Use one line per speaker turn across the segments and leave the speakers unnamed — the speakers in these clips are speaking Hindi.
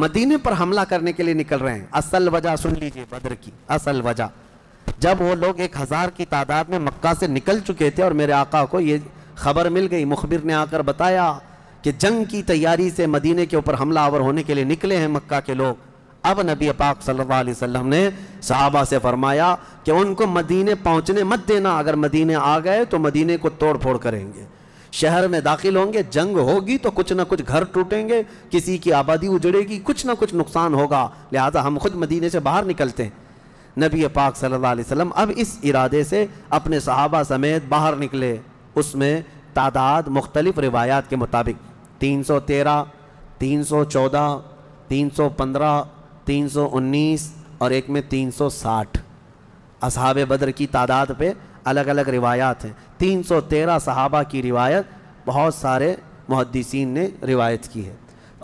मदीने पर हमला करने के लिए निकल रहे हैं असल वजह सुन लीजिए बद्र की असल वजह जब वो लोग एक हज़ार की तादाद में मक्का से निकल चुके थे और मेरे आका को ये खबर मिल गई मुखबिर ने आकर बताया कि जंग की तैयारी से मदीने के ऊपर हमला आवर होने के लिए निकले हैं मक्का के लोग अब नबी पाक सल्लल्लाहु अलैहि वसल्लम ने साहबा से फरमाया कि उनको मदीने पहुंचने मत देना अगर मदीने आ गए तो मदीने को तोड़ फोड़ करेंगे शहर में दाखिल होंगे जंग होगी तो कुछ ना कुछ घर टूटेंगे किसी की आबादी उजड़ेगी कुछ ना कुछ नुकसान होगा लिहाजा हम खुद मदीने से बाहर निकलते हैं नबी पाक सल्लल्लाहु अलैहि वसल्लम अब इस इरादे से अपने सहाबा समेत बाहर निकले उसमें तादाद मुख्तलिफ रिवायात के मुताबिक तीन सौ तेरह तीन सौ चौदह तीन सौ पंद्रह तीन सौ उन्नीस और एक में तीन सौ साठ असहाब बद्र की तादाद पर अलग अलग रिवायात हैं तीन सौ तेरह सहाबा की रिवायत बहुत सारे मुहदसिन ने रिवायत की है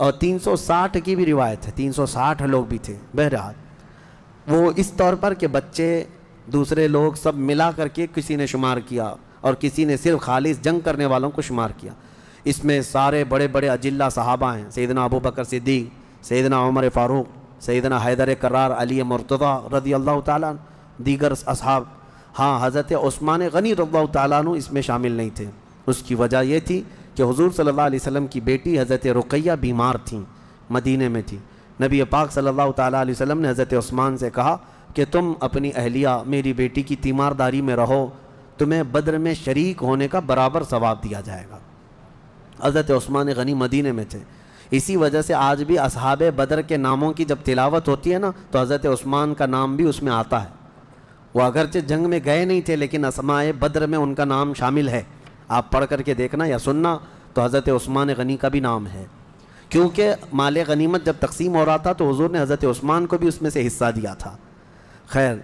और तीन सौ साठ की भी रिवायत है तीन सौ साठ लोग भी थे बहरहाल वो इस तौर पर कि बच्चे दूसरे लोग सब मिला करके किसी ने शुमार किया और किसी ने सिर्फ खालिस जंग करने वालों को शुमार किया इसमें सारे बड़े बड़े अजिल्ला साहबा हैं सैदना अबू बकर सिद्दीक सैदना उमर फ़ारूक सैदना हैदर करार अली मुर्तदा रदी अल्लाह तीगर असहाब हाँ हज़रत ओस्मान गनी रल्ला तु इसमें शामिल नहीं थे उसकी वजह यह थी कि हजूर सल्ला वसम की बेटी हज़रत रुकैया बीमार थी मदीने में थी नबी पाक सल्ला वसम ने हज़रत ओस्मान से कहा कि तुम अपनी अहलिया मेरी बेटी की तीमारदारी में रहो तुम्हें बद्र में शरीक होने का बराबर सवाब दिया जाएगा हज़रत ओस्मान गनी मदीने में थे इसी वजह से आज भी असहाब बदर के नामों की जब तिलावत होती है ना तो हज़रत ओस्मान का नाम भी उसमें आता है वो अगरचे जंग में गए नहीं थे लेकिन असमाय बद्र में उनका नाम शामिल है आप पढ़ करके देखना या सुनना तो हज़रत ओस्मान गनी का भी नाम है क्योंकि माल गनीमत जब तकसीम हो रहा था तो हज़ूर ने हज़रत ओस्मान को भी उसमें से हिस्सा दिया था खैर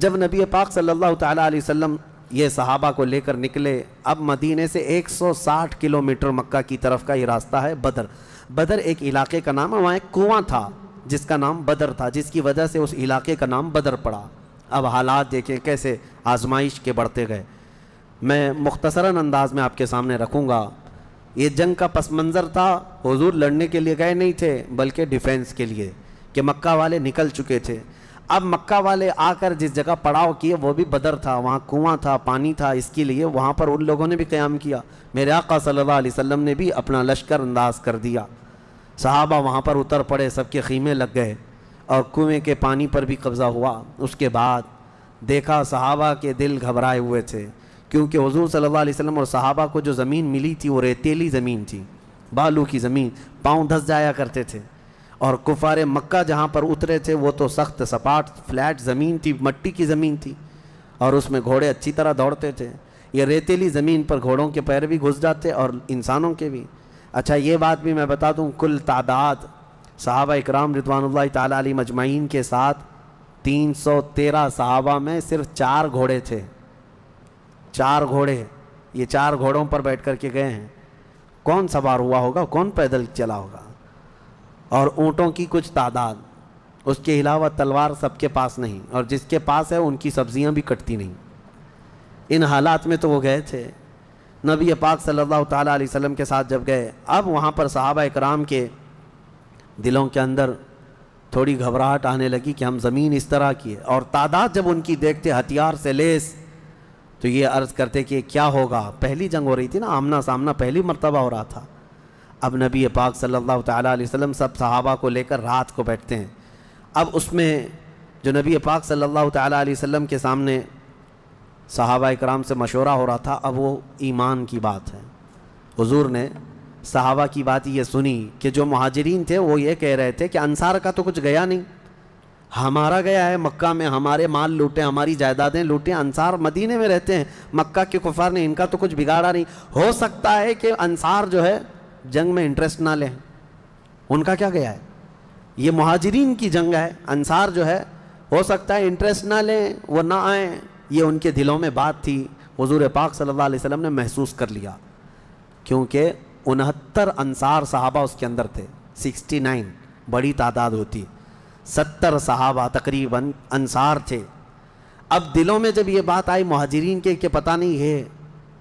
जब नबी पाक सल्लल्लाहु अलैहि वसल्लम ये सहाबा को लेकर निकले अब मदीने से 160 किलोमीटर मक्का की तरफ का ये रास्ता है बदर बदर एक इलाके का नाम है वहाँ एक कुआँ था जिसका नाम बदर था जिसकी वजह से उस इलाके का नाम बदर पड़ा अब हालात देखें कैसे आजमाइश के बढ़ते गए मैं मुख्तसरा अंदाज में आपके सामने रखूँगा ये जंग का पस मंज़र था हजूर लड़ने के लिए गए नहीं थे बल्कि डिफेंस के लिए कि मक्का वाले निकल चुके थे अब मक्का वाले आकर जिस जगह पड़ाव किए वो भी बदर था वहाँ कुआं था पानी था इसके लिए वहाँ पर उन लोगों ने भी क़्याम किया मेरे आका सल्लल्लाहु अलैहि वसल्लम ने भी अपना लश्कर अंदाज कर दिया साहबा वहाँ पर उतर पड़े सबके खीमे लग गए और कुएं के पानी पर भी कब्ज़ा हुआ उसके बाद देखा सहाबा के दिल घबराए हुए थे क्योंकि हजूर सल्ला वसम और सहाबा को जो ज़मीन मिली थी वो रेतीली ज़मीन थी बालू की ज़मीन पाँव धस जाया करते थे और कुफार मक्का जहाँ पर उतरे थे वो तो सख्त सपाट फ्लैट ज़मीन थी मट्टी की ज़मीन थी और उसमें घोड़े अच्छी तरह दौड़ते थे ये रेतीली ज़मीन पर घोड़ों के पैर भी घुस जाते और इंसानों के भी अच्छा ये बात भी मैं बता दूँ कुल तादाद साहबा इकराम रिदवान तली मजमाइन के साथ 313 साहबा में सिर्फ चार घोड़े थे चार घोड़े ये चार घोड़ों पर बैठ कर के गए हैं कौन सवार हुआ होगा कौन पैदल चला होगा और ऊँटों की कुछ तादाद उसके अलावा तलवार सबके पास नहीं और जिसके पास है उनकी सब्जियां भी कटती नहीं इन हालात में तो वो गए थे नबी पाक सल्लल्लाहु अलैहि वसल्लम के साथ जब गए अब वहाँ पर साहबा कराम के दिलों के अंदर थोड़ी घबराहट आने लगी कि हम ज़मीन इस तरह की है और तादाद जब उनकी देखते हथियार से लेस तो ये अर्ज़ करते कि क्या होगा पहली जंग हो रही थी ना आमना सामना पहली मरतबा हो रहा था अब नबी पाक सल्लल्लाहु अलैहि वसल्लम सब सहाबा को लेकर रात को बैठते हैं अब उसमें जो नबी पाक सल्लल्लाहु अलैहि वसल्लम के सामने सहाबा कराम से मशवरा हो रहा था अब वो ईमान की बात है हजूर ने सहाबा की बात ये सुनी कि जो महाजरीन थे वो ये कह रहे थे कि अंसार का तो कुछ गया नहीं हमारा गया है मक्का में हमारे माल लूटे हमारी जायदादें लूटे अंसार मदीने में रहते हैं मक्का के कुफार ने इनका तो कुछ बिगाड़ा नहीं हो सकता है कि अंसार जो है जंग में इंटरेस्ट ना लें उनका क्या गया है ये महाजरीन की जंग है अंसार जो है हो सकता है इंटरेस्ट ना लें वो ना आए ये उनके दिलों में बात थी हजूर पाक सल्ला वसलम ने महसूस कर लिया क्योंकि उनहत्तर अंसार साहबा उसके अंदर थे 69 बड़ी तादाद होती सत्तर साहबा तकरीबन अंसार थे अब दिलों में जब ये बात आई महाजरीन के कि पता नहीं है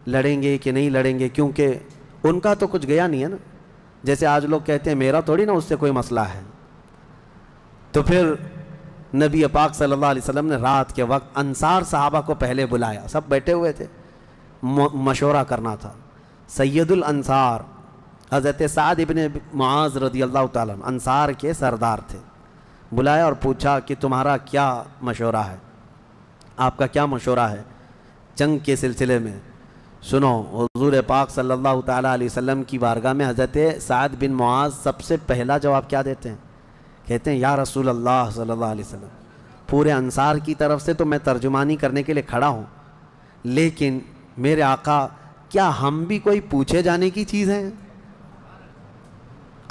लड़ेंगे कि नहीं लड़ेंगे क्योंकि उनका तो कुछ गया नहीं है ना जैसे आज लोग कहते हैं मेरा थोड़ी ना उससे कोई मसला है तो फिर नबी पाक सल्लल्लाहु अलैहि वसल्लम ने रात के वक्त अंसार साहबा को पहले बुलाया सब बैठे हुए थे मशवरा करना था सैदुल अंसार हज़रत साद इबन माज रदी अल्लाह तसार के सरदार थे बुलाया और पूछा कि तुम्हारा क्या मशोरा है आपका क्या मशोरा है जंग के सिलसिले में सुनो हजूर पाक सल्लल्लाहु अलैहि वसल्लम की बारगाह में हज़रत साद बिन मुआज सबसे पहला जवाब क्या देते हैं कहते हैं या रसूल अल्लाह सल्लल्लाहु अलैहि वसल्लम पूरे अंसार की तरफ से तो मैं तर्जुमानी करने के लिए खड़ा हूँ लेकिन मेरे आका क्या हम भी कोई पूछे जाने की चीज़ हैं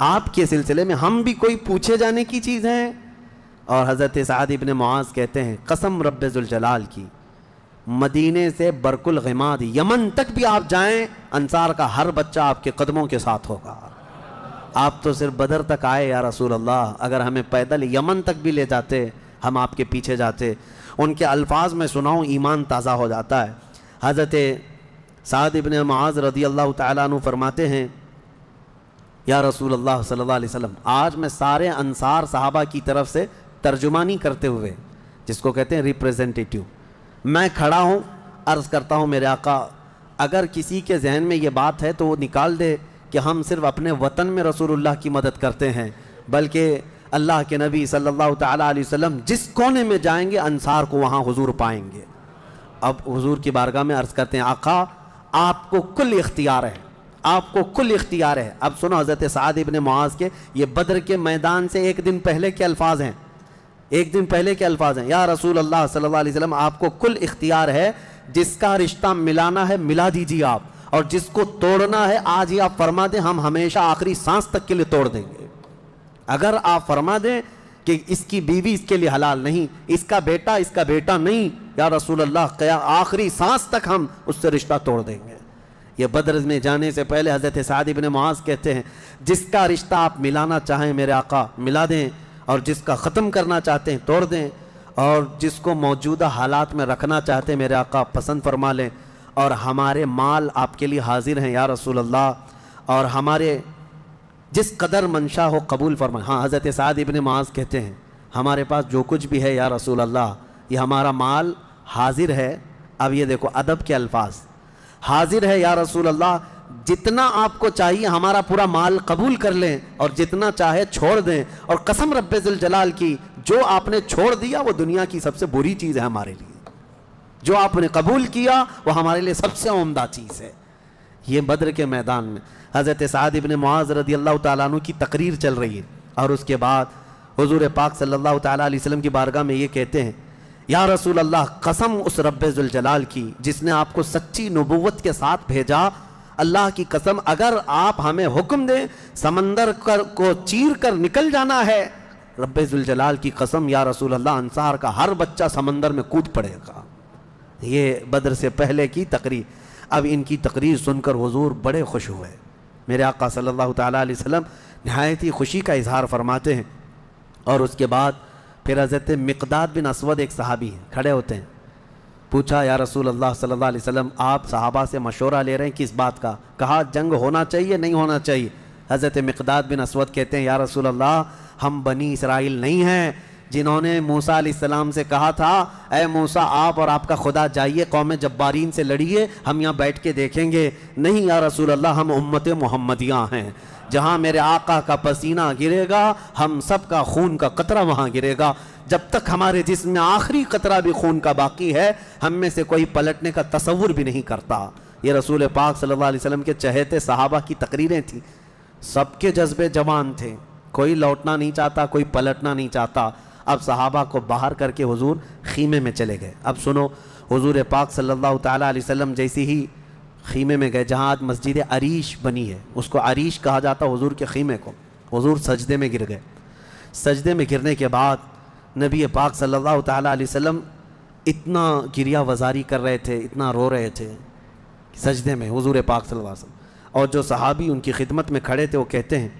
आपके सिलसिले में हम भी कोई पूछे जाने की चीज़ हैं और हज़रत साद इबन मुआज़ कहते हैं कसम रब्ज़ुलजलाल की मदीने से बरकुल गमाद यमन तक भी आप जाएं अंसार का हर बच्चा आपके कदमों के साथ होगा आप तो सिर्फ बदर तक आए या रसूल अल्लाह अगर हमें पैदल यमन तक भी ले जाते हम आपके पीछे जाते उनके अल्फाज में सुनाऊँ ईमान ताज़ा हो जाता है हज़रत साद इबन माज रदी अल्लाह तु फरमाते हैं या रसूल अल्लाह सल्लल्लाहु अलैहि वसल्लम आज मैं सारे अनसार साहबा की तरफ से तर्जुमानी करते हुए जिसको कहते हैं रिप्रेजेंटेटिव मैं खड़ा हूँ अर्ज़ करता हूँ मेरे आका अगर किसी के जहन में ये बात है तो वो निकाल दे कि हम सिर्फ अपने वतन में रसूलुल्लाह की मदद करते हैं बल्कि अल्लाह के नबी सल्ला तसलम जिस कोने में जाएंगे अनसार को वहाँ हजूर पाएंगे अब हुजूर की बारगाह में अर्ज़ करते हैं आका आपको कुल इख्तियार है आपको कुल इख्तियार है अब सुनो हज़रत साद इबन महाज के ये बद्र के मैदान से एक दिन पहले के अल्फाज हैं एक दिन पहले के अल्फाज हैं या रसूल अल्लाह सल्लल्लाहु अलैहि वसल्लम आपको कुल इख्तियार है जिसका रिश्ता मिलाना है मिला दीजिए आप और जिसको तोड़ना है आज ही आप फरमा दें हम हमेशा आखिरी सांस तक के लिए तोड़ देंगे अगर आप फरमा दें कि इसकी बीवी इसके लिए हलाल नहीं इसका बेटा इसका बेटा नहीं या रसूल अल्लाह क्या आखिरी सांस तक हम उससे रिश्ता तोड़ देंगे ये बदर में जाने से पहले हज़रत सादिब ने मुआज़ कहते हैं जिसका रिश्ता आप मिलाना चाहें मेरे आका मिला दें और जिसका ख़त्म करना चाहते हैं तोड़ दें और जिसको मौजूदा हालात में रखना चाहते हैं मेरे आका पसंद फरमा लें और हमारे माल आपके लिए हाजिर हैं या रसूल अल्लाह और हमारे जिस कदर मंशा हो कबूल फरमाए हाँ हज़रत साद इबन माज कहते हैं हमारे पास जो कुछ भी है या रसूल अल्लाह ये हमारा माल हाजिर है अब ये देखो अदब के अल्फाज हाजिर है या रसूल अल्लाह जितना आपको चाहिए हमारा पूरा माल कबूल कर लें और जितना चाहे छोड़ दें और कसम जलाल की जो आपने छोड़ दिया वो दुनिया की सबसे बुरी चीज़ है हमारे लिए जो आपने कबूल किया वो हमारे लिए सबसे उमदा चीज़ है ये बद्र के मैदान में हज़रत साद इबन मुआज़ रदी अल्लाह तु की तकरीर चल रही है और उसके बाद हजूर पाक सल्ला तसलम की बारगाह में ये कहते हैं या रसूल अल्लाह कसम उस रबाल की जिसने आपको सच्ची नबूत के साथ भेजा अल्लाह की कसम अगर आप हमें हुक्म दें समंदर कर को चीर कर निकल जाना है रबाल की कसम या रसूल अल्लाह अनसार का हर बच्चा समंदर में कूद पड़ेगा ये बद्र से पहले की तकरीर अब इनकी तकरीर सुनकर हजूर बड़े खुश हुए मेरे आका सल्लल्लाहु अलैहि वसल्लम नहायत ही खुशी का इजहार फरमाते हैं और उसके बाद फिर हज़रत मकदाद बिन असवद एक सहाबी हैं खड़े होते हैं पूछा या रसूल अल्लाह सल्लल्लाहु अलैहि वसल्लम आप सहाबा से मशवरा ले रहे हैं किस बात का कहा जंग होना चाहिए नहीं होना चाहिए हज़रत मकदाद बिन असवद कहते हैं या रसूल अल्लाह हम बनी इसराइल नहीं हैं जिन्होंने मूसा सलाम से कहा था ए मूसा आप और आपका खुदा जाइए कौम जब्बारीन से लड़िए हम यहाँ बैठ के देखेंगे नहीं या रसूल अल्लाह हम उम्मत मोहम्मदियाँ हैं जहाँ मेरे आका का पसीना गिरेगा हम सब का खून का कतरा वहाँ गिरेगा जब तक हमारे जिसम आखिरी कतरा भी खून का बाकी है हम में से कोई पलटने का तस्वुर भी नहीं करता ये रसूल पाक सल्ला वसम के चहेते सहाबा की तकरीरें थी सबके जज्बे जवान थे कोई लौटना नहीं चाहता कोई पलटना नहीं चाहता अब सहाबा को बाहर करके हुजूर खीमे में चले गए अब सुनो हुजूर पाक सल्लल्लाहु अलैहि वसल्लम जैसे ही खीमे में गए जहाँ आज मस्जिद अरीश बनी है उसको अरीश कहा जाता हुजूर के खीमे को हुजूर सजदे में गिर गए सजदे में गिरने के बाद नबी पाक सल्लल्लाहु अलैहि वसल्लम इतना गिरिया वजारी कर रहे थे इतना रो रहे थे सजदे में हुजूर पाक सल्लल्लाहु अलैहि वसल्लम और जो सहाबी उनकी खिदमत में खड़े थे वो कहते हैं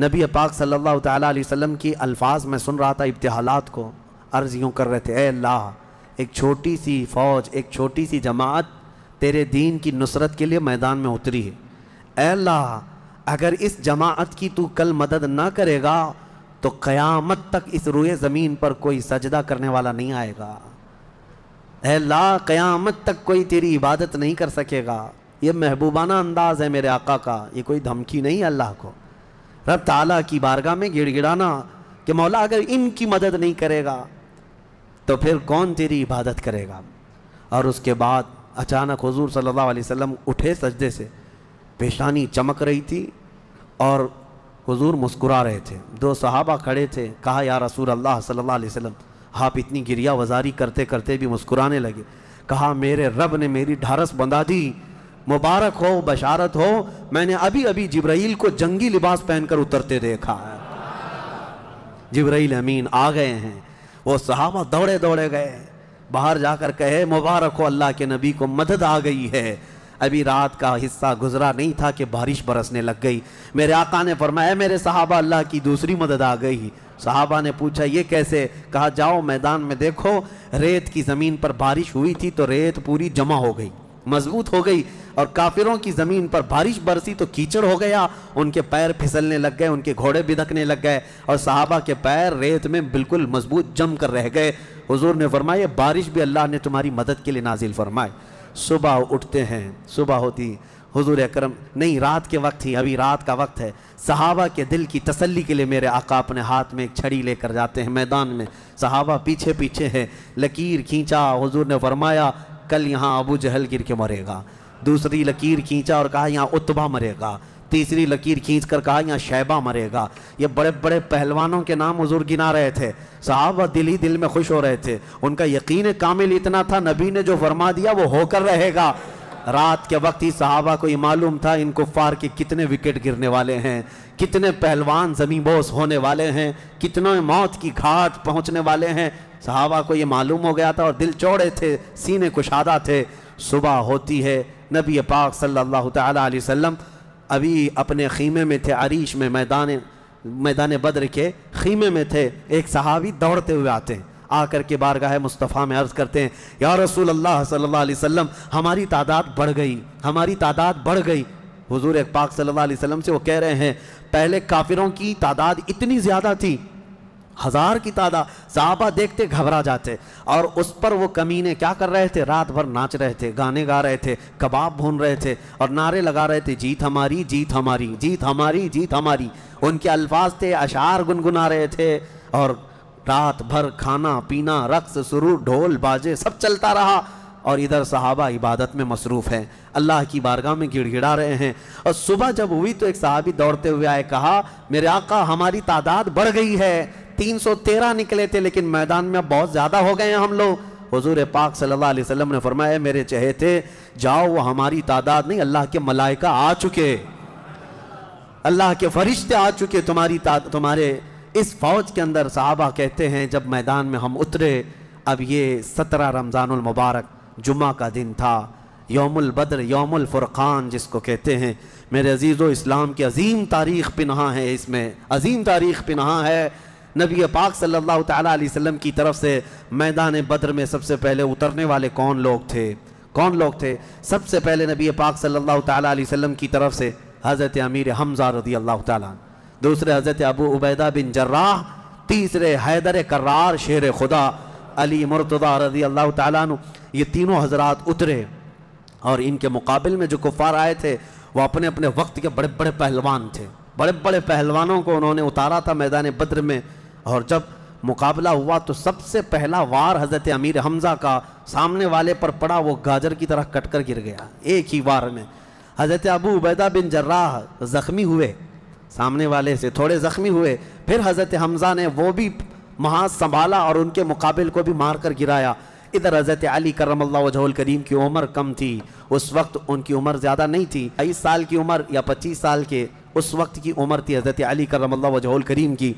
नबी पाक सल्लल्लाहु अलैहि वसल्लम की अल्फाज में सुन रहा था इब्तहालात को अर्ज़ यूँ कर रहे थे ए अल्लाह एक छोटी सी फ़ौज एक छोटी सी जमात तेरे दीन की नुसरत के लिए मैदान में उतरी है ए अल्लाह अगर इस जमात की तू कल मदद ना करेगा तो क़यामत तक इस रुए ज़मीन पर कोई सजदा करने वाला नहीं आएगा अल्लाह क़यामत तक कोई तेरी इबादत नहीं कर सकेगा ये महबूबाना अंदाज़ है मेरे आका का ये कोई धमकी नहीं है अल्लाह को रब ताला की बारगाह में गिड़गिड़ाना कि मौला अगर इनकी मदद नहीं करेगा तो फिर कौन तेरी इबादत करेगा और उसके बाद अचानक हजूर सल्लल्लाहु अलैहि वसल्लम उठे सजदे से पेशानी चमक रही थी और हुजूर मुस्कुरा रहे थे दो सहाबा खड़े थे कहा या रसूल अल्लाह सल्लल्लाहु अलैहि वसल्लम आप इतनी गिरिया वजारी करते करते भी मुस्कुराने लगे कहा मेरे रब ने मेरी ढारस बंधा दी मुबारक हो बशारत हो मैंने अभी अभी जिब्राइल को जंगी लिबास पहनकर उतरते देखा है जिब्राइल अमीन आ गए हैं वो सहाबा दौड़े दौड़े गए बाहर जाकर कहे मुबारक हो अल्लाह के नबी को मदद आ गई है अभी रात का हिस्सा गुजरा नहीं था कि बारिश बरसने लग गई मेरे आका ने फरमाया मेरे सहाबा अल्लाह की दूसरी मदद आ गई सहाबा ने पूछा ये कैसे कहा जाओ मैदान में देखो रेत की ज़मीन पर बारिश हुई थी तो रेत पूरी जमा हो गई मजबूत हो गई और काफिरों की ज़मीन पर बारिश बरसी तो कीचड़ हो गया उनके पैर फिसलने लग गए उनके घोड़े बिदकने लग गए और साहबा के पैर रेत में बिल्कुल मजबूत जम कर रह गए हुजूर ने फरमाया बारिश भी अल्लाह ने तुम्हारी मदद के लिए नाजिल फरमाए सुबह उठते हैं सुबह होती हुजूर अकरम नहीं रात के वक्त ही अभी रात का वक्त है सहाबा के दिल की तसल्ली के लिए मेरे आका अपने हाथ में एक छड़ी लेकर जाते हैं मैदान में सहाबा पीछे पीछे हैं लकीर खींचा हुजूर ने फरमाया कल यहाँ अबू जहल गिर के मरेगा दूसरी लकीर खींचा और कहा यहाँ उतबा मरेगा तीसरी लकीर खींच कर कहा यहाँ शैबा मरेगा ये बड़े बड़े पहलवानों के नाम हजूर गिना रहे थे साहब दिल ही दिल में खुश हो रहे थे उनका यकीन कामिल इतना था नबी ने जो फरमा दिया वो होकर रहेगा रात के वक्त ही साहबा को ये मालूम था इन कुफ़ार के कितने विकेट गिरने वाले हैं कितने पहलवान जमीबोस होने वाले हैं कितने मौत की घाट पहुंचने वाले हैं सहाबा को ये मालूम हो गया था और दिल चौड़े थे सीने कुशादा थे सुबह होती है नबी पाक सल्लल्लाहु अलैहि वसल्लम अभी अपने खीमे में थे अरीश में मैदान मैदान बद्र के खीमे में थे एक सहावी दौड़ते हुए आते हैं आकर के बारगाह मुस्तफ़ा में अर्ज़ करते हैं या रसूल अल्लाह सल्ला वसम हमारी तादाद बढ़ गई हमारी तादाद बढ़ गई हुजूर पाक सल्लल्लाहु अलैहि वसल्लम से वो कह रहे हैं पहले काफिरों की तादाद इतनी ज़्यादा थी हजार की तादाद साहबा देखते घबरा जाते और उस पर वो कमीने क्या कर रहे थे रात भर नाच रहे थे गाने गा रहे थे कबाब भून रहे थे और नारे लगा रहे थे जीत हमारी जीत हमारी जीत हमारी जीत हमारी उनके अल्फाज थे अशार गुनगुना रहे थे और रात भर खाना पीना रक्स सुरूर ढोल बाजे सब चलता रहा और इधर साहबा इबादत में मसरूफ़ हैं अल्लाह की बारगाह में गिड़गिड़ा रहे हैं और सुबह जब हुई तो एक साहबी दौड़ते हुए आए कहा मेरे आका हमारी तादाद बढ़ गई है 313 निकले थे लेकिन मैदान में अब बहुत ज़्यादा हो गए हैं हम लोग हजूर पाक सल्लल्लाहु अलैहि वसल्लम ने फरमाया मेरे थे जाओ वो हमारी तादाद नहीं अल्लाह के मलाइका आ चुके अल्लाह के फरिश्ते आ चुके तुम्हारी तुम्हारे इस फौज के अंदर साहबा कहते हैं जब मैदान में हम उतरे अब ये सत्रह रमज़ानुल मुबारक जुमा का दिन था योमुल बद्र योमुल फुरखान जिसको कहते हैं मेरे अजीज़ इस्लाम की अजीम तारीख़ पिनहा है इसमें अजीम तारीख़ पिनहा है नबी पाक सल्लल्लाहु सल्ला वसल्लम की तरफ से मैदान बद्र में सबसे पहले उतरने वाले कौन लोग थे कौन लोग थे सबसे पहले नबी पाक सल्लल्लाहु सल्ला वसल्लम की तरफ से हज़रत अमीर हमजा रदी अल्लाह तूसरे हज़रत अबू उबैदा बिन जर्राह तीसरे हैदर करार शेर खुदा अली मुर्तदा रदी अल्लाह तु ये तीनों हजरात उतरे और इनके मुकाबले में जो कुफ़ार आए थे वो अपने अपने वक्त के बड़े बड़े पहलवान थे बड़े बड़े पहलवानों को उन्होंने उतारा था मैदान बद्र में और जब मुकाबला हुआ तो सबसे पहला वार हज़रत अमीर हमज़ा का सामने वाले पर पड़ा वो गाजर की तरह कट कर गिर गया एक ही वार में हज़रत अबू उबैदा बिन जर्राह ज़ख्मी हुए सामने वाले से थोड़े ज़ख्मी हुए फिर हज़रत हमज़ा ने वो भी महाज संभाला और उनके मुकाबल को भी मार कर गिराया इधर हज़रत अली करम वजहल करीम की उम्र कम थी उस वक्त उनकी उम्र ज़्यादा नहीं थी तेईस साल की उम्र या पच्चीस साल के उस वक्त की उम्र थी हज़रत अली करम वजहल करीम की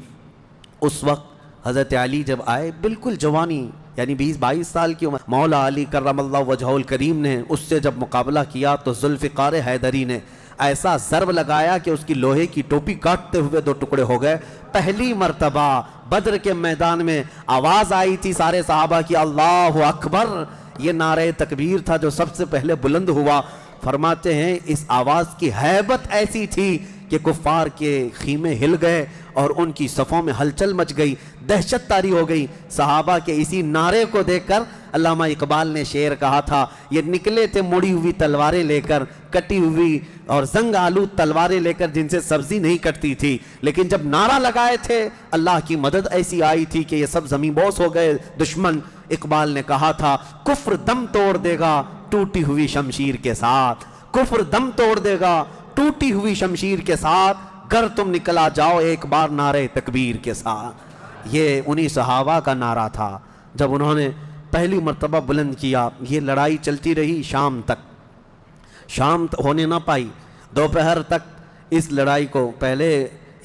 उस वक्त हज़रत अली जब आए बिल्कुल जवानी यानी बीस बाईस साल की उम्र मौला अली करम वजहल करीम ने उससे जब मुकाबला किया तो जुल्फ़ार हैदरी ने ऐसा जर्ब लगाया कि उसकी लोहे की टोपी काटते हुए दो टुकड़े हो गए पहली मरतबा बद्र के मैदान में आवाज़ आई थी सारे साहबा की अल्लाह अकबर ये नारे तकबीर था जो सबसे पहले बुलंद हुआ फरमाते हैं इस आवाज़ की हैबत ऐसी थी कि कुफार के खीमे हिल गए और उनकी सफ़ों में हलचल मच गई दहशत तारी हो गई सहाबा के इसी नारे को देखकर अलामा इकबाल ने शेर कहा था ये निकले थे मुड़ी हुई तलवारें लेकर कटी हुई और जंग आलू तलवारें लेकर जिनसे सब्जी नहीं कटती थी लेकिन जब नारा लगाए थे अल्लाह की मदद ऐसी आई थी कि ये सब जमी बोस हो गए दुश्मन इकबाल ने कहा था कुफ्र दम तोड़ देगा टूटी हुई शमशीर के साथ कुफ्र दम तोड़ देगा टूटी हुई शमशीर के साथ कर तुम निकला जाओ एक बार नारे तकबीर के साथ ये उन्हीं सहावा का नारा था जब उन्होंने पहली मरतबा बुलंद किया ये लड़ाई चलती रही शाम तक शाम होने ना पाई दोपहर तक इस लड़ाई को पहले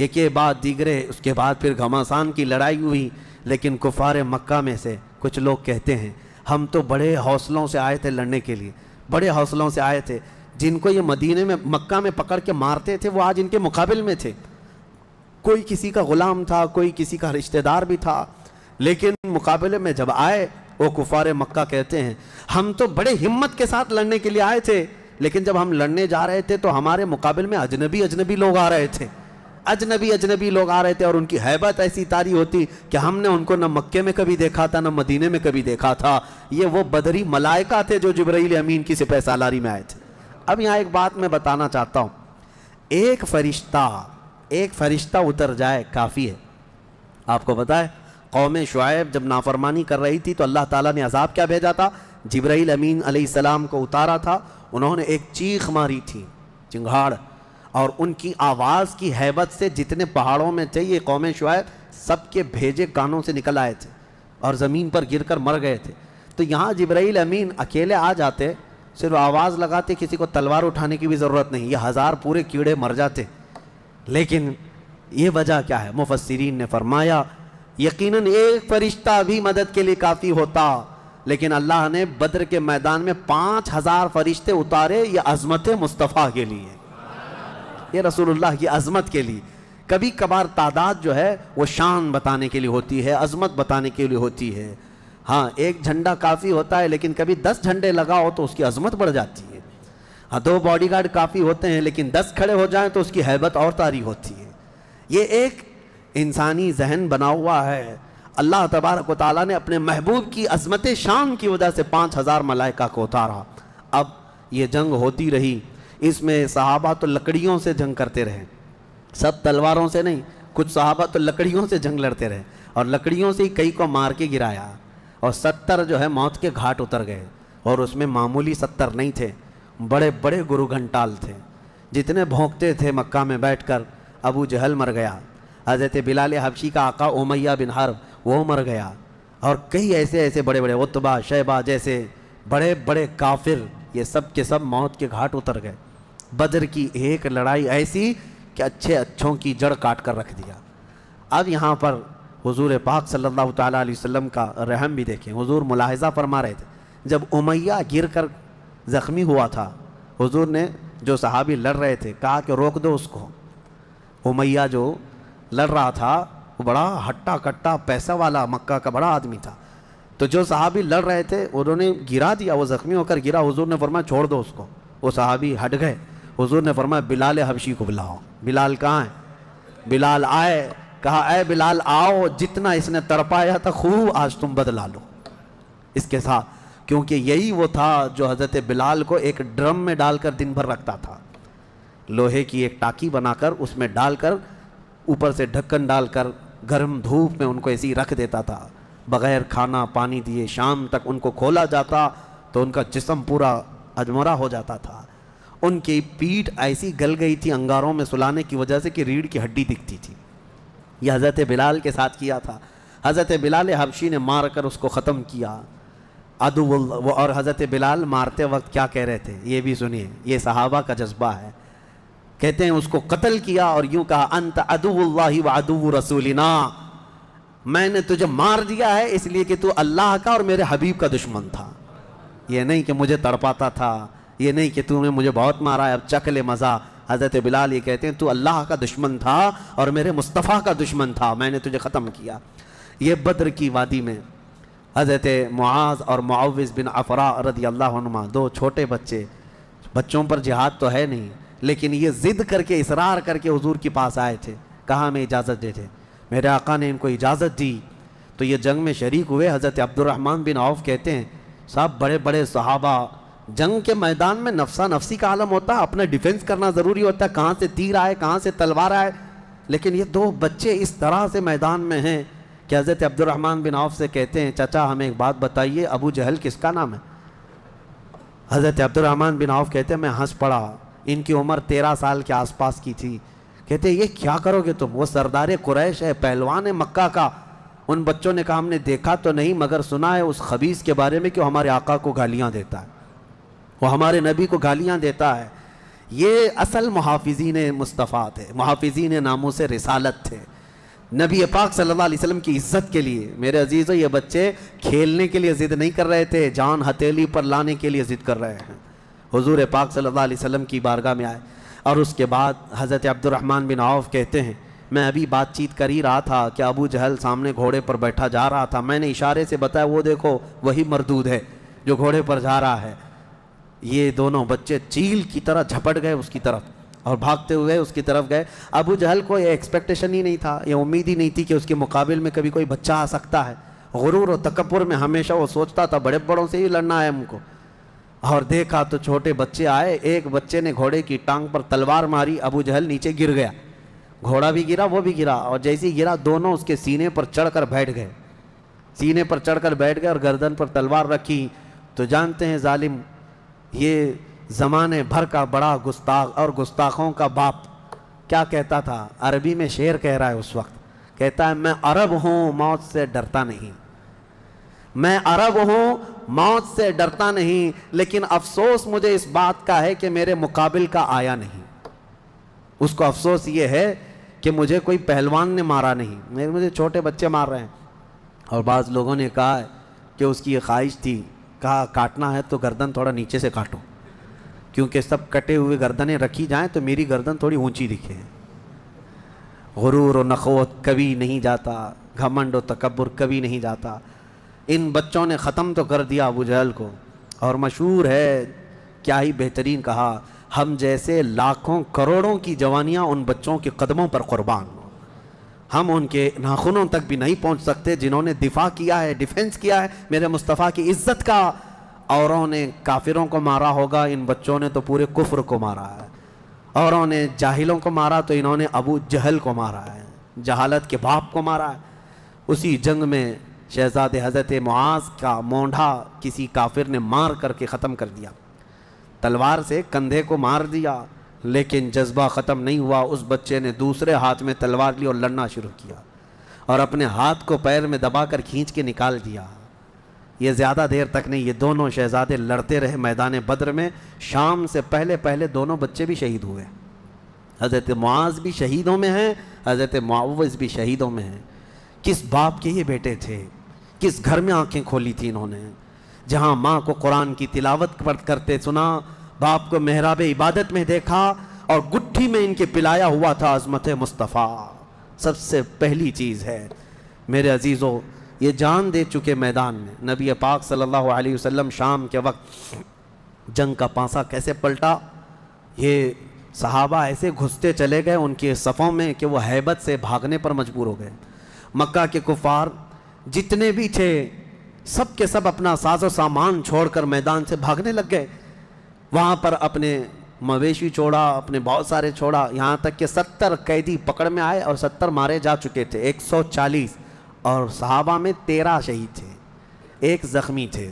एक ये बात दीगरे उसके बाद फिर घमासान की लड़ाई हुई लेकिन कुफार मक्का में से कुछ लोग कहते हैं हम तो बड़े हौसलों से आए थे लड़ने के लिए बड़े हौसलों से आए थे जिनको ये मदीने में मक्का में पकड़ के मारते थे वो आज इनके मुकाबले में थे कोई किसी का ग़ुलाम था कोई किसी का रिश्तेदार भी था लेकिन मुकाबले में जब आए वो कुफार मक्का कहते हैं हम तो बड़े हिम्मत के साथ लड़ने के लिए आए थे लेकिन जब हम लड़ने जा रहे थे तो हमारे मुकाबले में अजनबी अजनबी लोग आ रहे थे अजनबी अजनबी लोग आ रहे थे और उनकी हैबत ऐसी तारी होती कि हमने उनको न मक्के में कभी देखा था न मदीने में कभी देखा था ये वो बदरी मलायका थे जो जबरील अमीन की सिपह सालारी में आए थे अब यहाँ एक बात मैं बताना चाहता हूँ एक फरिश्ता एक फरिश्ता उतर जाए काफ़ी है आपको पता है कौम शुआब जब नाफरमानी कर रही थी तो अल्लाह ताला ने अजाब क्या भेजा था जबराइल अमीन अलैहिस्सलाम को उतारा था उन्होंने एक चीख मारी थी चिंगाड़ और उनकी आवाज़ की हैबत से जितने पहाड़ों में थे ये कौम शुआब सबके भेजे कानों से निकल आए थे और ज़मीन पर गिर कर मर गए थे तो यहाँ जबराइल अमीन अकेले आ जाते सिर्फ आवाज़ लगाते किसी को तलवार उठाने की भी ज़रूरत नहीं ये हज़ार पूरे कीड़े मर जाते लेकिन ये वजह क्या है मुफसरीन ने फरमाया यकीनन एक फरिश्ता भी मदद के लिए काफ़ी होता लेकिन अल्लाह ने बद्र के मैदान में पाँच हज़ार फरिश्ते उतारे ये अजमत मुस्तफ़ा के लिए ये रसूलुल्लाह की अजमत के लिए कभी कभार तादाद जो है वो शान बताने के लिए होती है अजमत बताने के लिए होती है हाँ एक झंडा काफ़ी होता है लेकिन कभी दस झंडे लगाओ तो उसकी अजमत बढ़ जाती है हाँ दो बॉडीगार्ड काफ़ी होते हैं लेकिन दस खड़े हो जाएं तो उसकी हैबत और तारी होती है ये एक इंसानी जहन बना हुआ है अल्लाह तबारक ने अपने महबूब की अजमत शान की वजह से पाँच हज़ार मलाइका को उतारा अब ये जंग होती रही इसमें सहाबा तो लकड़ियों से जंग करते रहे सब तलवारों से नहीं कुछ सहाबा तो लकड़ियों से जंग लड़ते रहे और लकड़ियों से ही कई को मार के गिराया और सत्तर जो है मौत के घाट उतर गए और उसमें मामूली सत्तर नहीं थे बड़े बड़े गुरु घंटाल थे जितने भोंकते थे मक्का में बैठकर अबू जहल मर गया हजरत बिलाल हबशी का आका ओमैया बिन हर वो मर गया और कई ऐसे ऐसे बड़े बड़े उतबा शैबा जैसे बड़े बड़े काफिर ये सब के सब मौत के घाट उतर गए बदर की एक लड़ाई ऐसी कि अच्छे अच्छों की जड़ काट कर रख दिया अब यहाँ पर हुजूर पाक सल्लल्लाहु अलैहि वसल्लम का रहम भी देखें हुजूर मुलाहजा फरमा रहे थे जब उमैया गिर कर ज़ख्मी हुआ था हुजूर ने जो सहाबी लड़ रहे थे कहा कि रोक दो उसको उमैया जो लड़ रहा था वो बड़ा हट्टा कट्टा पैसा वाला मक्का का बड़ा आदमी था तो जो सहाबी लड़ रहे थे उन्होंने गिरा दिया वो ज़ख्मी होकर गिरा हुजूर ने फरमाया छोड़ दो उसको वो सहाबी हट गए हुजूर ने फरमाया बिलाल हबशी को बुलाओ बिलाल कहाँ है बिलाल आए कहा अय बिलाल आओ जितना इसने तड़पाया था खूब आज तुम बदला लो इसके साथ क्योंकि यही वो था जो हज़रत बिलाल को एक ड्रम में डालकर दिन भर रखता था लोहे की एक टाकी बनाकर उसमें डालकर ऊपर से ढक्कन डालकर गर्म धूप में उनको ऐसी रख देता था बग़ैर खाना पानी दिए शाम तक उनको खोला जाता तो उनका जिसम पूरा अजमरा हो जाता था उनकी पीठ ऐसी गल गई थी अंगारों में सुलाने की वजह से कि रीढ़ की हड्डी दिखती थी यह हज़रत बिलाल के साथ किया था हज़रत बिलाल हबशी ने मार कर उसको ख़त्म किया अदु वो और हज़रत बिलाल मारते वक्त क्या कह रहे थे ये भी सुनिए ये सहाबा का जज्बा है कहते हैं उसको कत्ल किया और यूँ कहा अंत अदुल्ला व अदु रसूलिना मैंने तुझे मार दिया है इसलिए कि तू अल्लाह का और मेरे हबीब का दुश्मन था ये नहीं कि मुझे तड़पाता था ये नहीं कि तूने मुझे बहुत मारा है अब चख ले मज़ा हज़रत बिलाल ये कहते हैं तू अल्लाह का दुश्मन था और मेरे मुस्तफ़ा का दुश्मन था मैंने तुझे ख़त्म किया ये बद्र की वादी में हज़रत मुआज़ और मुआविज़ बिन अफरा रदी अल्लाह दो छोटे बच्चे बच्चों पर जिहाद तो है नहीं लेकिन ये ज़िद करके इसरार करके हजूर के पास आए थे कहाँ हमें इजाज़त दे थे मेरे आका ने इनको इजाज़त दी तो ये जंग में शरीक हुए हज़रत अब्दुलरहमान बिन आउफ कहते हैं साहब बड़े बड़े सहाबा जंग के मैदान में नफसा नफसी का आलम होता है अपना डिफेंस करना ज़रूरी होता है कहाँ से तीर आए कहाँ से तलवार आए लेकिन ये दो बच्चे इस तरह से मैदान में हैं कि हज़रत अब्दुलरहमान बिन आफ से कहते हैं चाचा हमें एक बात बताइए अबू जहल किसका नाम है हज़रत अब्दुलरहमान बिन आफ कहते हैं मैं हंस पड़ा इनकी उम्र तेरह साल के आसपास की थी कहते ये क्या करोगे तुम वो सरदार कुरैश है पहलवान है मक्का का उन बच्चों ने कहा हमने देखा तो नहीं मगर सुना है उस खबीज़ के बारे में कि वो हमारे आका को गालियाँ देता है वो हमारे नबी को गालियाँ देता है ये असल मुहाफिजीन मुस्तफ़ा थे मुहाफिजीन नामों से रिसालत थे नबी पाक सल्लल्लाहु अलैहि वसल्लम की इज्जत के लिए मेरे अजीज़ ये बच्चे खेलने के लिए ज़िद नहीं कर रहे थे जान हथेली पर लाने के लिए ज़िद कर रहे हैं हुजूर पाक सल्लल्लाहु अलैहि वसल्लम की बारगाह में आए और उसके बाद हज़रत अब्दुलरहमान बिन आउफ कहते हैं मैं अभी बातचीत कर ही रहा था कि अबू जहल सामने घोड़े पर बैठा जा रहा था मैंने इशारे से बताया वो देखो वही मरदूद है जो घोड़े पर जा रहा है ये दोनों बच्चे चील की तरह झपट गए उसकी तरफ और भागते हुए उसकी तरफ गए अबू जहल को ये एक्सपेक्टेशन ही नहीं था ये उम्मीद ही नहीं थी कि उसके मुकाबले में कभी कोई बच्चा आ सकता है गुरूर और तकबर में हमेशा वो सोचता था बड़े बड़ों से ही लड़ना है हमको और देखा तो छोटे बच्चे आए एक बच्चे ने घोड़े की टांग पर तलवार मारी अबू जहल नीचे गिर गया घोड़ा भी गिरा वो भी गिरा और जैसे ही गिरा दोनों उसके सीने पर चढ़कर बैठ गए सीने पर चढ़कर बैठ गए और गर्दन पर तलवार रखी तो जानते हैं जालिम ये ज़माने भर का बड़ा गुस्ताख और गुस्ताखों का बाप क्या कहता था अरबी में शेर कह रहा है उस वक्त कहता है मैं अरब हूँ मौत से डरता नहीं मैं अरब हूँ मौत से डरता नहीं लेकिन अफसोस मुझे इस बात का है कि मेरे मुकाबिल का आया नहीं उसको अफसोस ये है कि मुझे कोई पहलवान ने मारा नहीं मेरे मुझे छोटे बच्चे मार रहे हैं और बाज़ लोगों ने कहा कि उसकी ये ख्वाहिश थी कहा काटना है तो गर्दन थोड़ा नीचे से काटो क्योंकि सब कटे हुए गर्दनें रखी जाएं तो मेरी गर्दन थोड़ी ऊंची दिखे गुरूर और नखोत कभी नहीं जाता घमंड और तकबर कभी नहीं जाता इन बच्चों ने ख़त्म तो कर दिया अबू जहल को और मशहूर है क्या ही बेहतरीन कहा हम जैसे लाखों करोड़ों की जवानियाँ उन बच्चों के कदमों पर क़ुरबान हम उनके नाखूनों तक भी नहीं पहुंच सकते जिन्होंने दिफा किया है डिफेंस किया है मेरे मुस्तफ़ा की इज्जत का औरों ने काफिरों को मारा होगा इन बच्चों ने तो पूरे कुफ्र को मारा है औरों ने जाहिलों को मारा तो इन्होंने अबू जहल को मारा है जहालत के बाप को मारा है उसी जंग में शहजाद हज़रत मुआज का मोंढा किसी काफिर ने मार करके ख़त्म कर दिया तलवार से कंधे को मार दिया लेकिन जज्बा ख़त्म नहीं हुआ उस बच्चे ने दूसरे हाथ में तलवार ली और लड़ना शुरू किया और अपने हाथ को पैर में दबा कर खींच के निकाल दिया ये ज़्यादा देर तक नहीं ये दोनों शहजादे लड़ते रहे मैदान बद्र में शाम से पहले पहले दोनों बच्चे भी शहीद हुए हज़रत मुआज़ भी शहीदों में हैं हज़रत मुआवज़ भी शहीदों में हैं किस बाप के ये बेटे थे किस घर में आँखें खोली थी इन्होंने जहाँ माँ को कुरान की तिलावत करते सुना बाप को मेहराब इबादत में देखा और गुट्ठी में इनके पिलाया हुआ था अजमत मुस्तफ़ा सबसे पहली चीज़ है मेरे अजीज़ों ये जान दे चुके मैदान में नबी पाक सल्लल्लाहु अलैहि वसल्लम शाम के वक्त जंग का पासा कैसे पलटा ये सहाबा ऐसे घुसते चले गए उनके सफ़ों में कि वो हैबत से भागने पर मजबूर हो गए मक्का के कुफार जितने भी थे सब के सब अपना साजो सामान छोड़कर मैदान से भागने लग गए वहाँ पर अपने मवेशी छोड़ा अपने बहुत सारे छोड़ा यहाँ तक कि सत्तर कैदी पकड़ में आए और सत्तर मारे जा चुके थे एक सौ चालीस और साहबा में तेरह शहीद थे एक ज़ख्मी थे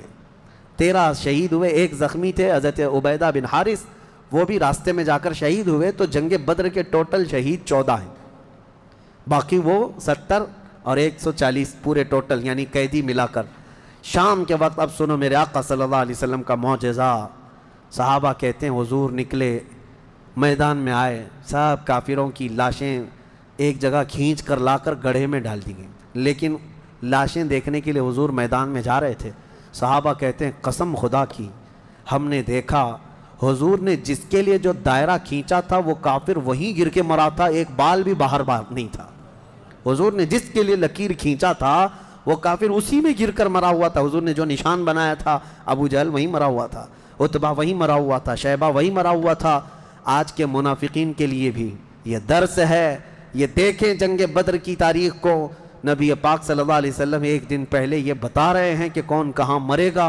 तेरह शहीद हुए एक ज़ख्मी थे हज़रत उबैदा बिन हारिस वो भी रास्ते में जाकर शहीद हुए तो जंग बद्र के टोटल शहीद चौदह हैं बाकी वो सत्तर और एक सौ चालीस पूरे टोटल यानी कैदी मिलाकर शाम के वक्त अब सुनो मेरे आका सल्लल्लाहु अलैहि वसल्लम का मोजज़ा साहबा कहते हैं हुजूर निकले मैदान में आए सब काफिरों की लाशें एक जगह खींच कर लाकर गढ़े में डाल दी गई लेकिन लाशें देखने के लिए हुजूर मैदान में जा रहे थे साहबा कहते हैं कसम खुदा की हमने देखा हुजूर ने जिसके लिए जो दायरा खींचा था वो काफिर वहीं गिर के मरा था एक बाल भी बाहर बाहर नहीं था हुजूर ने जिसके लिए लकीर खींचा था वो काफिर उसी में गिर कर मरा हुआ था हुजूर ने जो निशान बनाया था अबू जहल वहीं मरा हुआ था उतबा वहीं मरा हुआ था शैबा वहीं मरा हुआ था आज के मुनाफिकीन के लिए भी ये दर्स है ये देखें जंग बद्र की तारीख को नबी पाक सल्लल्लाहु अलैहि वसल्लम एक दिन पहले ये बता रहे हैं कि कौन कहाँ मरेगा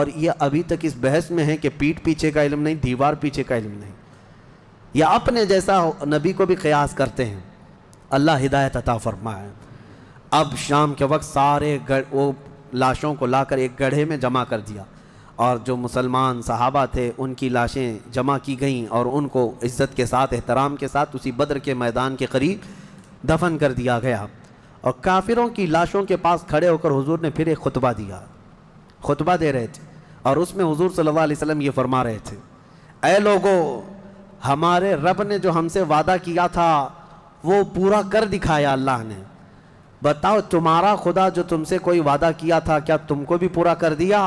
और ये अभी तक इस बहस में है कि पीठ पीछे का इलम नहीं दीवार पीछे का इलम नहीं या अपने जैसा नबी को भी कयास करते हैं अल्लाह हिदायत अता फरमाए अब शाम के वक्त सारे वो लाशों को लाकर एक गढ़े में जमा कर दिया और जो मुसलमान सहाबा थे उनकी लाशें जमा की गईं और उनको इज़्ज़त के साथ एहतराम के साथ उसी बद्र के मैदान के करीब दफन कर दिया गया और काफिरों की लाशों के पास खड़े होकर हुजूर ने फिर एक खुतबा दिया खुतबा दे रहे थे और उसमें हुजूर सल्लल्लाहु अलैहि वसल्लम ये फरमा रहे थे ए लोगो हमारे रब ने जो हमसे वादा किया था वो पूरा कर दिखाया अल्लाह ने बताओ तुम्हारा खुदा जो तुमसे कोई वादा किया था क्या तुमको भी पूरा कर दिया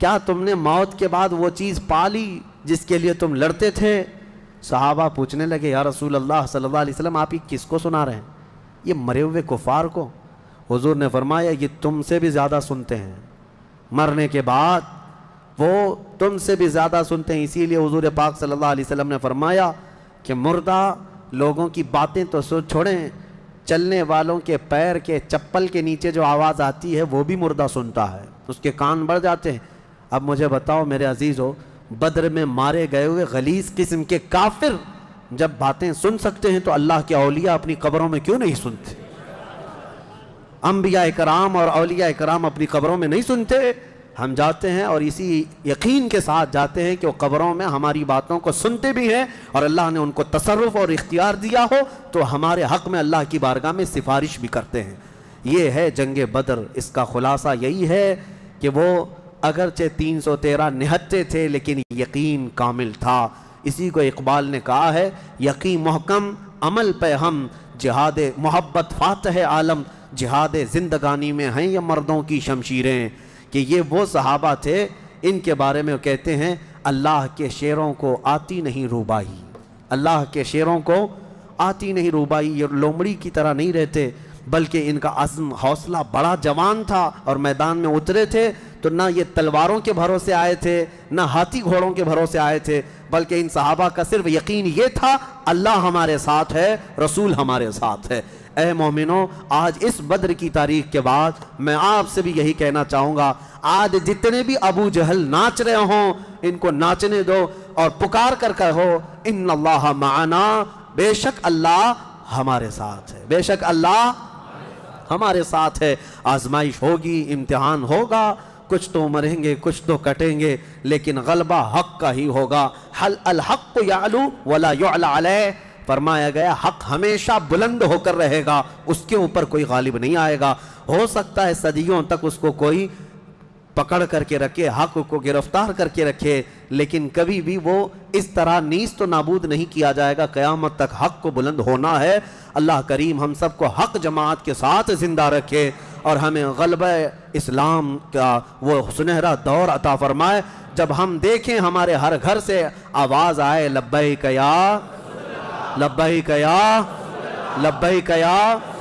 क्या तुमने मौत के बाद वो चीज़ पा ली जिसके लिए तुम लड़ते थे सहाबा पूछने लगे या रसूल अल्लाह सल्लल्लाहु अलैहि वसल्लम आप ये किसको सुना रहे हैं ये मरे हुए कुफार को हुजूर ने फरमाया ये तुमसे भी ज़्यादा सुनते हैं मरने के बाद वो तुमसे भी ज़्यादा सुनते हैं इसीलिए हुजूर पाक सल्लल्लाहु अलैहि वसल्लम ने फरमाया कि मुर्दा लोगों की बातें तो सो छोड़ें चलने वालों के पैर के चप्पल के नीचे जो आवाज़ आती है वो भी मुर्दा सुनता है उसके कान बढ़ जाते हैं अब मुझे बताओ मेरे अजीज़ हो बद्र में मारे गए हुए गलीस किस्म के काफिर जब बातें सुन सकते हैं तो अल्लाह के अलिया अपनी ख़बरों में क्यों नहीं सुनते अम्बिया कराम और अलिया कराम अपनी खबरों में नहीं सुनते हम जाते हैं और इसी यकीन के साथ जाते हैं कि वो कबरों में हमारी बातों को सुनते भी हैं और अल्लाह ने उनको तसरफ और इख्तियार दिया हो तो हमारे हक़ में अल्लाह की बारगाह में सिफारिश भी करते हैं ये है जंग बदर इसका ख़ुलासा यही है कि वो अगरचे तीन सौ तेरह निहत्ते थे लेकिन यकीन कामिल था इसी को इकबाल ने कहा है यकीन महकम अमल पे हम जिहाद मोहब्बत है आलम जहाद जिंदगानी में हैं ये मर्दों की शमशीरें कि ये वो सहाबा थे इनके बारे में कहते हैं अल्लाह के शेरों को आती नहीं रूबाई अल्लाह के शेरों को आती नहीं रूबाई ये लोमड़ी की तरह नहीं रहते बल्कि इनका अज़म हौसला बड़ा जवान था और मैदान में उतरे थे तो ना ये तलवारों के भरोसे आए थे ना हाथी घोड़ों के भरोसे आए थे बल्कि इन सहाबा का सिर्फ यकीन ये था अल्लाह हमारे साथ है रसूल हमारे साथ है ए मोमिनो आज इस बद्र की तारीख के बाद मैं आपसे भी यही कहना चाहूँगा आज जितने भी अबू जहल नाच रहे हों इनको नाचने दो और पुकार कर कहो इन अल्लाह माना बेशक अल्लाह हमारे साथ है बेशक अल्लाह हमारे साथ है आजमाइश होगी इम्तिहान होगा कुछ तो मरेंगे कुछ तो कटेंगे लेकिन गलबा हक का ही होगा हल अल हक को यालू वला फरमाया गया हक हमेशा बुलंद होकर रहेगा उसके ऊपर कोई गालिब नहीं आएगा हो सकता है सदियों तक उसको कोई पकड़ करके रखे हक को गिरफ्तार करके रखे लेकिन कभी भी वो इस तरह नीस तो नाबूद नहीं किया जाएगा क़यामत तक हक को बुलंद होना है अल्लाह करीम हम सबको हक जमात के साथ ज़िंदा रखे और हमें गलब इस्लाम का वो सुनहरा दौर अता फरमाए जब हम देखें हमारे हर घर से आवाज़ आए लब्बई कया लब्बई कया लब्बई कया